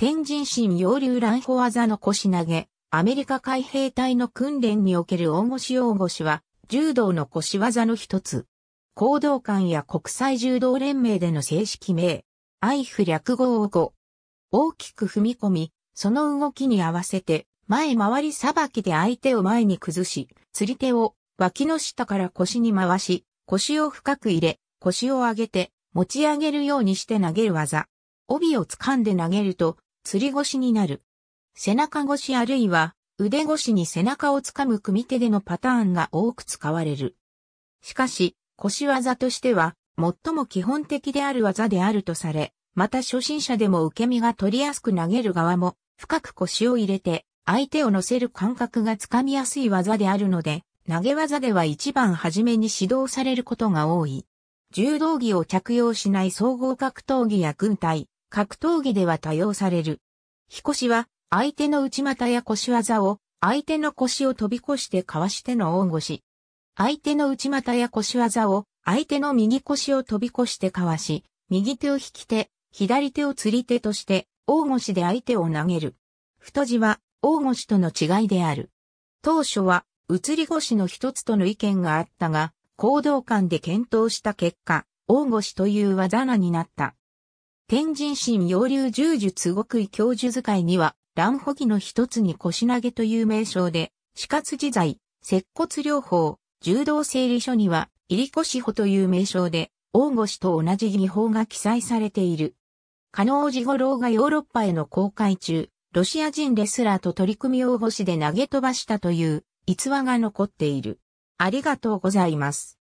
天神神揚流乱歩技の腰投げ、アメリカ海兵隊の訓練における大腰大腰は、柔道の腰技の一つ。行動館や国際柔道連盟での正式名、アイフ略語を語。大きく踏み込み、その動きに合わせて、前回りさばきで相手を前に崩し、釣り手を脇の下から腰に回し、腰を深く入れ、腰を上げて、持ち上げるようにして投げる技。帯を掴んで投げると、釣り腰になる。背中越しあるいは腕越しに背中をつかむ組手でのパターンが多く使われる。しかし、腰技としては最も基本的である技であるとされ、また初心者でも受け身が取りやすく投げる側も深く腰を入れて相手を乗せる感覚がつかみやすい技であるので、投げ技では一番初めに指導されることが多い。柔道着を着用しない総合格闘技や軍隊、格闘技では多用される。飛腰は相手の内股や腰技を相手の腰を飛び越してかわしての大腰。相手の内股や腰技を相手の右腰を飛び越してかわし、右手を引き手、左手を釣り手として大腰で相手を投げる。太字は大腰との違いである。当初は移り腰の一つとの意見があったが、行動間で検討した結果、大腰という技名になった。天神神洋流柔術極意教授図解には、乱歩儀の一つに腰投げという名称で、死活自在、接骨療法、柔道整理書には、入り腰歩という名称で、大腰と同じ技法が記載されている。加納寺五郎がヨーロッパへの公開中、ロシア人レスラーと取り組みを腰で投げ飛ばしたという逸話が残っている。ありがとうございます。